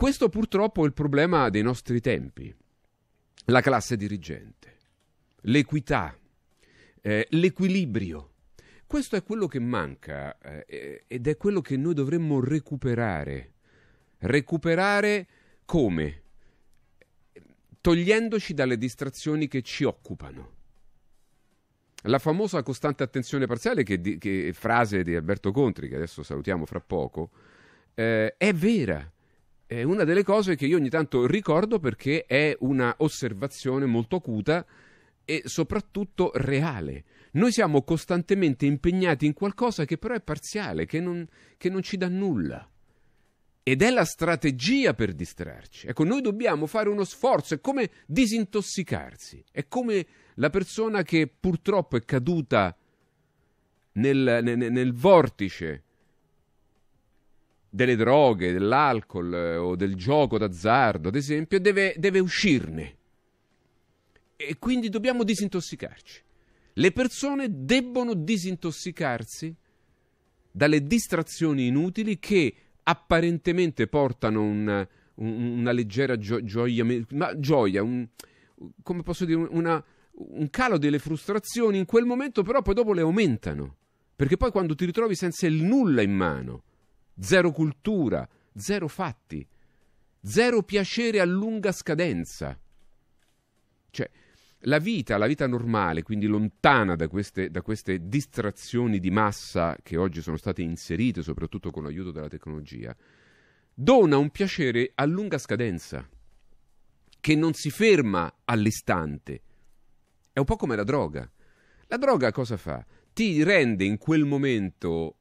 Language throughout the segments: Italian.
Questo purtroppo è il problema dei nostri tempi, la classe dirigente, l'equità, eh, l'equilibrio. Questo è quello che manca eh, ed è quello che noi dovremmo recuperare. Recuperare come? Togliendoci dalle distrazioni che ci occupano. La famosa costante attenzione parziale, che, di, che frase di Alberto Contri, che adesso salutiamo fra poco, eh, è vera è una delle cose che io ogni tanto ricordo perché è una osservazione molto acuta e soprattutto reale. Noi siamo costantemente impegnati in qualcosa che però è parziale, che non, che non ci dà nulla. Ed è la strategia per distrarci. Ecco, noi dobbiamo fare uno sforzo, è come disintossicarsi, è come la persona che purtroppo è caduta nel, nel, nel vortice delle droghe, dell'alcol eh, o del gioco d'azzardo, ad esempio, deve, deve uscirne. E quindi dobbiamo disintossicarci. Le persone debbono disintossicarsi dalle distrazioni inutili che apparentemente portano un, una leggera gio- gioia, ma gioia un, come posso dire, una, un calo delle frustrazioni in quel momento, però poi dopo le aumentano. Perché poi quando ti ritrovi senza il nulla in mano, zero cultura, zero fatti, zero piacere a lunga scadenza. Cioè, la vita, la vita normale, quindi lontana da queste, da queste distrazioni di massa che oggi sono state inserite, soprattutto con l'aiuto della tecnologia, dona un piacere a lunga scadenza, che non si ferma all'istante. È un po' come la droga. La droga cosa fa? Ti rende in quel momento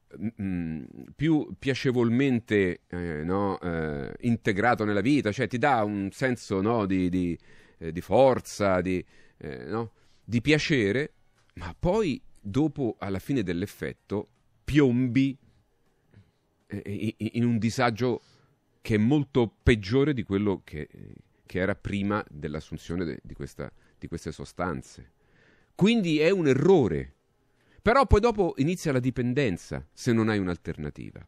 più piacevolmente eh, no, eh, integrato nella vita, cioè ti dà un senso no, di, di, eh, di, forza, di, eh, no, di piacere, ma poi dopo, alla fine dell'effetto, piombi eh, in un disagio che è molto peggiore di quello che, che era prima dell'assunzione de, di, questa, di queste sostanze. Quindi è un errore però poi dopo inizia la dipendenza se non hai un'alternativa.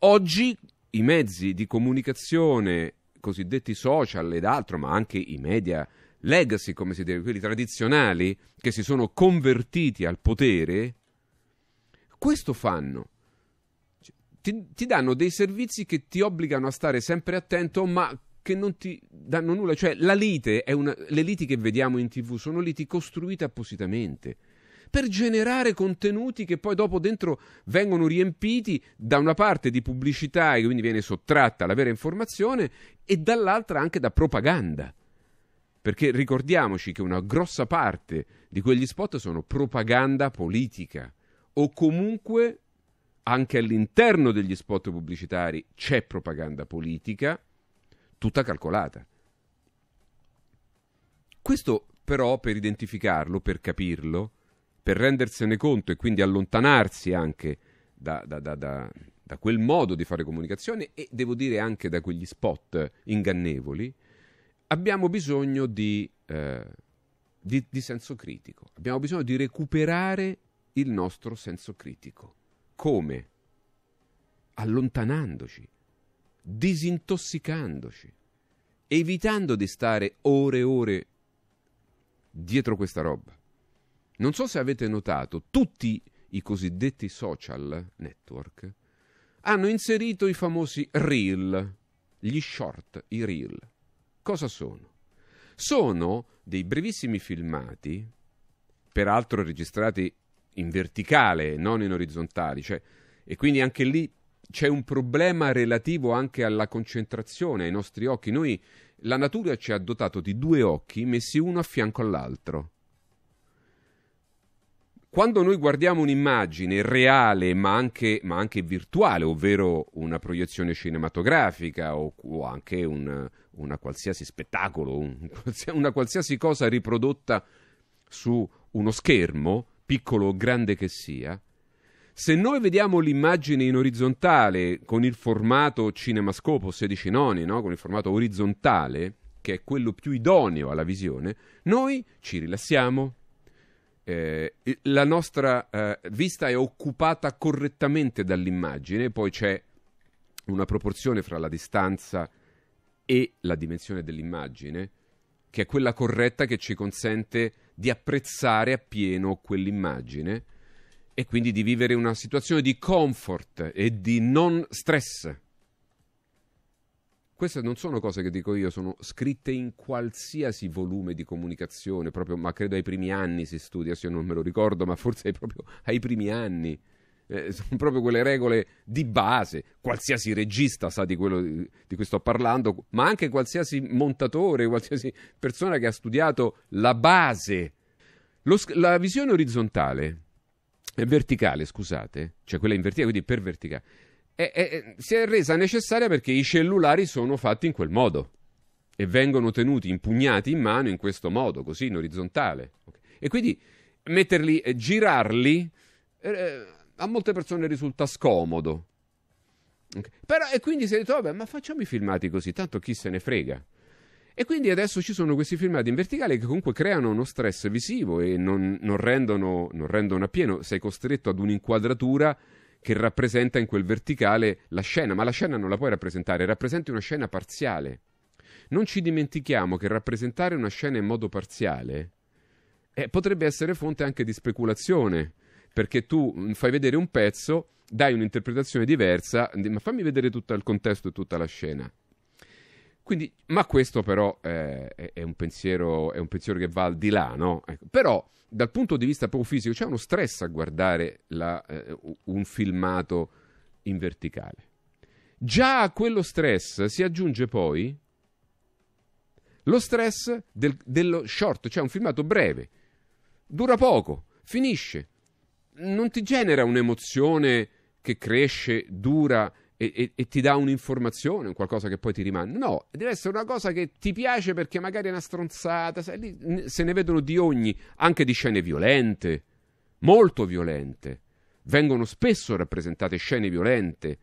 Oggi i mezzi di comunicazione cosiddetti social ed altro, ma anche i media legacy, come si deve, quelli tradizionali che si sono convertiti al potere, questo fanno. Cioè, ti, ti, danno dei servizi che ti obbligano a stare sempre attento, ma che non ti danno nulla. Cioè, la lite una, le liti che vediamo in tv sono liti costruite appositamente per generare contenuti che poi dopo dentro vengono riempiti da una parte di pubblicità e quindi viene sottratta la vera informazione e dall'altra anche da propaganda. Perché ricordiamoci che una grossa parte di quegli spot sono propaganda politica o comunque anche all'interno degli spot pubblicitari c'è propaganda politica tutta calcolata. Questo però per identificarlo, per capirlo, per rendersene conto e quindi allontanarsi anche da, da, da, da, quel modo di fare comunicazione e devo dire anche da quegli spot ingannevoli, abbiamo bisogno di, eh, di, di senso critico, abbiamo bisogno di recuperare il nostro senso critico. Come? Allontanandoci, disintossicandoci, evitando di stare ore e ore dietro questa roba. Non so se avete notato, tutti i cosiddetti social network hanno inserito i famosi reel, gli short, i reel. Cosa sono? Sono dei brevissimi filmati, peraltro registrati in verticale, non in orizzontale, cioè, e quindi anche lì c'è un problema relativo anche alla concentrazione, ai nostri occhi. Noi, la natura ci ha dotato di due occhi messi uno a fianco all'altro quando noi guardiamo un'immagine reale ma anche, ma anche, virtuale, ovvero una proiezione cinematografica o, o anche un, una qualsiasi spettacolo, un, una qualsiasi cosa riprodotta su uno schermo, piccolo o grande che sia, se noi vediamo l'immagine in orizzontale con il formato cinemascopo 16 noni, no? con il formato orizzontale, che è quello più idoneo alla visione, noi ci rilassiamo, eh, la nostra eh, vista è occupata correttamente dall'immagine, poi c'è una proporzione fra la distanza e la dimensione dell'immagine, che è quella corretta che ci consente di apprezzare appieno quell'immagine e quindi di vivere una situazione di comfort e di non stress. Queste non sono cose che dico io, sono scritte in qualsiasi volume di comunicazione, proprio, ma credo ai primi anni si studia, se io non me lo ricordo, ma forse proprio ai primi anni. Eh, sono proprio quelle regole di base. Qualsiasi regista sa di quello di, di cui sto parlando, ma anche qualsiasi montatore, qualsiasi persona che ha studiato la base. Lo, la visione orizzontale, eh, verticale, scusate, cioè quella in verticale, quindi per verticale è, è, si è resa necessaria perché i cellulari sono fatti in quel modo e vengono tenuti impugnati in mano in questo modo, così in orizzontale. E quindi metterli, eh, girarli, eh, eh, a molte persone risulta scomodo. Okay. Però, e quindi si è detto, vabbè, ma facciamo i filmati così, tanto chi se ne frega. E quindi adesso ci sono questi filmati in verticale che comunque creano uno stress visivo e non, non rendono, non rendono appieno, sei costretto ad un'inquadratura che rappresenta in quel verticale la scena, ma la scena non la puoi rappresentare, rappresenti una scena parziale. Non ci dimentichiamo che rappresentare una scena in modo parziale eh, potrebbe essere fonte anche di speculazione, perché tu mm, fai vedere un pezzo, dai un'interpretazione diversa, ma fammi vedere tutto il contesto e tutta la scena. Quindi, ma questo però eh, è, un pensiero, è, un pensiero, che va al di là, no? Ecco. Però dal punto di vista proprio fisico c'è uno stress a guardare la, eh, un filmato in verticale. Già a quello stress si aggiunge poi lo stress del, dello short, cioè un filmato breve, dura poco, finisce, non ti genera un'emozione che cresce, dura e, e, e, ti dà un'informazione, qualcosa che poi ti rimane. No, deve essere una cosa che ti piace perché magari è una stronzata. Sai, lì, se ne vedono di ogni, anche di scene violente, molto violente. Vengono spesso rappresentate scene violente.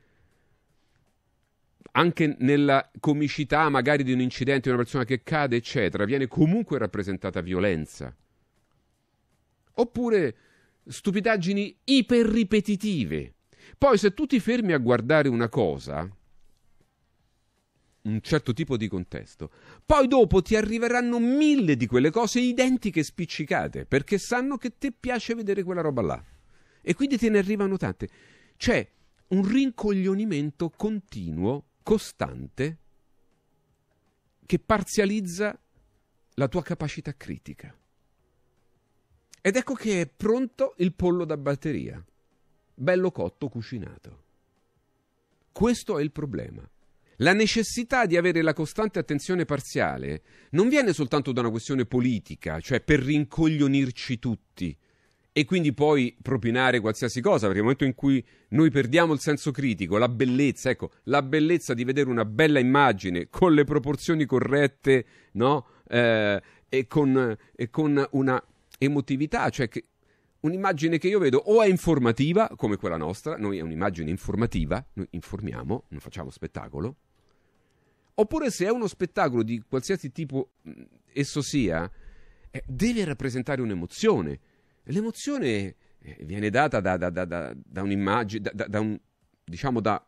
Anche nella comicità, magari di un incidente, di una persona che cade, eccetera, viene comunque rappresentata violenza. Oppure stupidaggini iperripetitive poi se tu ti fermi a guardare una cosa, un certo tipo di contesto, poi dopo ti arriveranno mille di quelle cose identiche spiccicate, perché sanno che ti piace vedere quella roba là. E quindi te ne arrivano tante. C'è un rincoglionimento continuo, costante, che parzializza la tua capacità critica. Ed ecco che è pronto il pollo da batteria bello cotto cucinato. Questo è il problema. La necessità di avere la costante attenzione parziale non viene soltanto da una questione politica, cioè per rincoglionirci tutti e quindi poi propinare qualsiasi cosa, perché nel momento in cui noi perdiamo il senso critico, la bellezza, ecco, la bellezza di vedere una bella immagine con le proporzioni corrette, no? Eh, e, con, e con una emotività, cioè che un'immagine che io vedo o è informativa, come quella nostra, noi è un'immagine informativa, noi informiamo, non facciamo spettacolo, oppure se è uno spettacolo di qualsiasi tipo esso sia, eh, deve rappresentare un'emozione. L'emozione eh, viene data da, da, da, da un'immagine, da, un, diciamo da,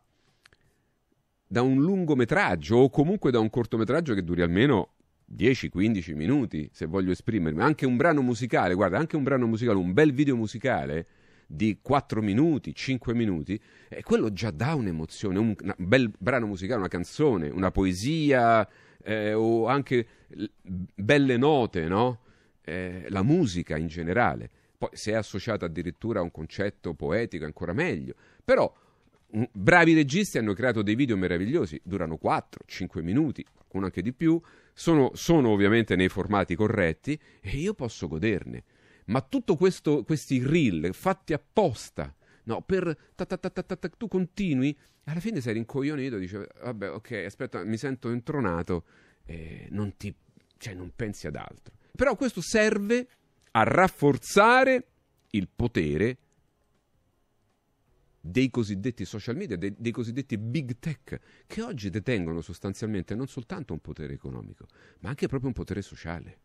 un lungometraggio o comunque da un cortometraggio che duri almeno 10-15 minuti se voglio esprimermi, anche un brano musicale, guarda, anche un brano musicale, un bel video musicale di 4 minuti, 5 minuti, e eh, quello già dà un'emozione, un, un bel brano musicale, una canzone, una poesia eh, o anche belle note, no? eh, la musica in generale. Poi se è associata addirittura a un concetto poetico ancora meglio, però bravi registi hanno creato dei video meravigliosi, durano 4-5 minuti, qualcuno anche di più, sono, sono ovviamente nei formati corretti e io posso goderne. Ma tutto questo, questi reel fatti apposta, no, per ta ta ta ta tu continui, alla fine sei rincoglionito e dici, vabbè, ok, aspetta, mi sento intronato, eh, non ti, cioè non pensi ad altro. Però questo serve a rafforzare il potere dei cosiddetti social media, dei, dei, cosiddetti big tech, che oggi detengono sostanzialmente non soltanto un potere economico, ma anche proprio un potere sociale.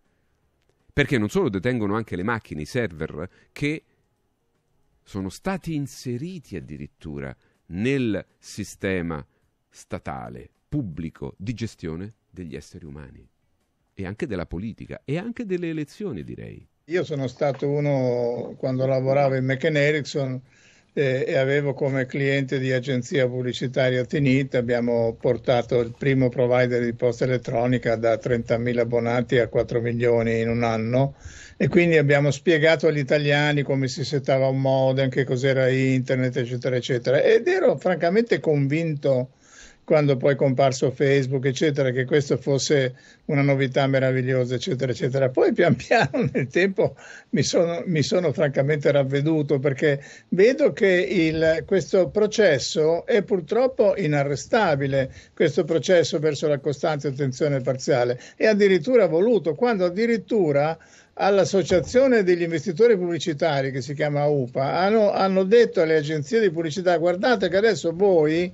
Perché non solo detengono anche le macchine, i server, che sono stati inseriti addirittura nel sistema statale, pubblico, di gestione degli esseri umani e anche della politica e anche delle elezioni, direi. Io sono stato uno, quando lavoravo in McCann Erickson, eh, e avevo come cliente di agenzia pubblicitaria Tinit, abbiamo portato il primo provider di posta elettronica da 30.000 abbonati a 4 milioni in un anno e quindi abbiamo spiegato agli italiani come si settava un modem, che cos'era internet, eccetera, eccetera. Ed ero francamente convinto quando poi è comparso Facebook, eccetera, che questo fosse una novità meravigliosa, eccetera, eccetera. Poi pian piano nel tempo mi sono, mi sono francamente ravveduto perché vedo che il, questo processo è purtroppo inarrestabile, questo processo verso la costante attenzione parziale, è addirittura voluto, quando addirittura all'associazione degli investitori pubblicitari che si chiama UPA hanno, hanno detto alle agenzie di pubblicità guardate che adesso voi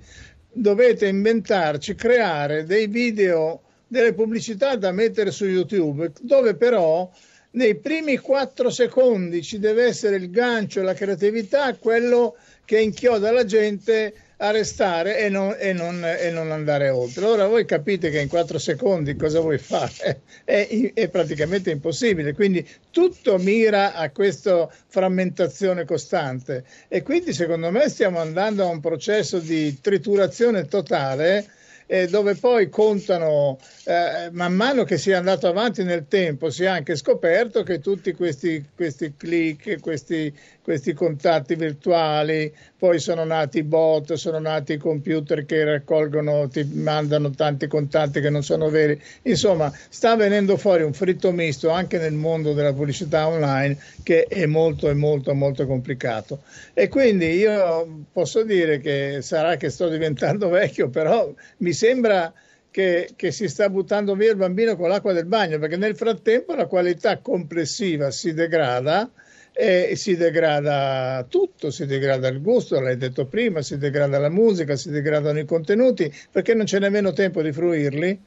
dovete inventarci, creare dei video, delle pubblicità da mettere su YouTube, dove però nei primi 4 secondi ci deve essere il gancio, la creatività, quello che inchioda la gente a restare e non, e non, e non andare oltre. Allora voi capite che in 4 secondi cosa vuoi fare? È, è praticamente impossibile, quindi tutto mira a questa frammentazione costante e quindi secondo me stiamo andando a un processo di triturazione totale eh, dove poi contano eh, man mano che si è andato avanti nel tempo, si è anche scoperto che tutti questi, questi click, questi, questi contatti virtuali, poi sono nati i bot, sono nati i computer che raccolgono, ti mandano tanti contatti che non sono veri, insomma sta venendo fuori un fritto misto anche nel mondo della pubblicità online che è molto, molto, molto complicato. E quindi io posso dire che sarà che sto diventando vecchio, però mi sembra che, che, si sta buttando via il bambino con l'acqua del bagno, perché nel frattempo la qualità complessiva si degrada e si degrada tutto, si degrada il gusto, l'hai detto prima, si degrada la musica, si degradano i contenuti, perché non c'è nemmeno tempo di fruirli.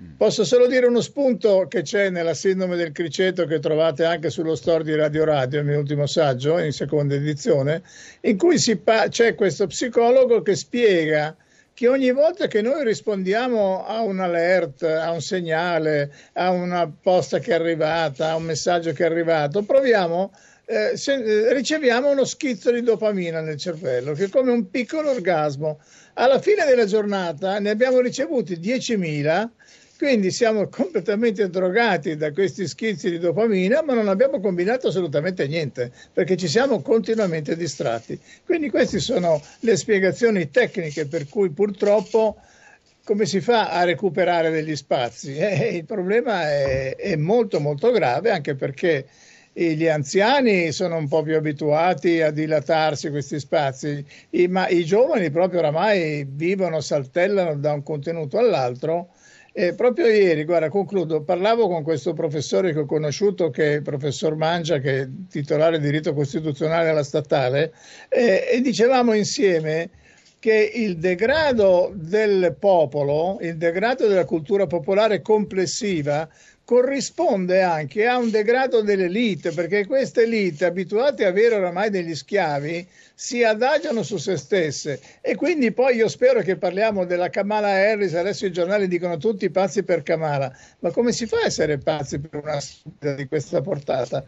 Mm. Posso solo dire uno spunto che c'è nella sindrome del criceto che trovate anche sullo store di Radio Radio, il mio ultimo saggio, in seconda edizione, in cui c'è questo psicologo che spiega che ogni volta che noi rispondiamo a un alert, a un segnale, a una posta che è arrivata, a un messaggio che è arrivato, proviamo eh, se, eh, riceviamo uno schizzo di dopamina nel cervello, che è come un piccolo orgasmo. Alla fine della giornata ne abbiamo ricevuti 10.000 quindi siamo completamente drogati da questi schizzi di dopamina, ma non abbiamo combinato assolutamente niente, perché ci siamo continuamente distratti. Quindi queste sono le spiegazioni tecniche per cui purtroppo come si fa a recuperare degli spazi? Eh, il problema è, è, molto molto grave anche perché gli anziani sono un po' più abituati a dilatarsi questi spazi, ma i giovani proprio oramai vivono, saltellano da un contenuto all'altro e proprio ieri, guarda, concludo, parlavo con questo professore che ho conosciuto, che è il professor Mangia, che è titolare di diritto costituzionale alla statale, eh, e dicevamo insieme che il degrado del popolo, il degrado della cultura popolare complessiva, corrisponde anche a un degrado dell'elite, perché queste elite, abituate a avere oramai degli schiavi, si adagiano su se stesse. E quindi poi io spero che parliamo della Kamala Harris, adesso i giornali dicono tutti pazzi per Kamala, ma come si fa a essere pazzi per una sfida di questa portata?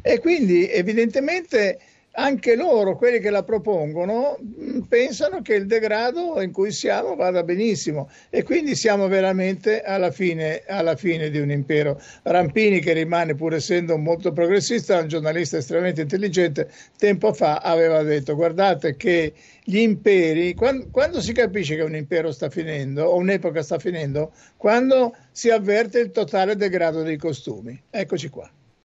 E quindi evidentemente anche loro, quelli che la propongono, mm, pensano che il degrado in cui siamo vada benissimo e quindi siamo veramente alla fine, alla fine di un impero. Rampini, che rimane pur essendo molto progressista, un giornalista estremamente intelligente, tempo fa aveva detto guardate che gli imperi, quando, quando si capisce che un impero sta finendo o un'epoca sta finendo, quando si avverte il totale degrado dei costumi. Eccoci qua.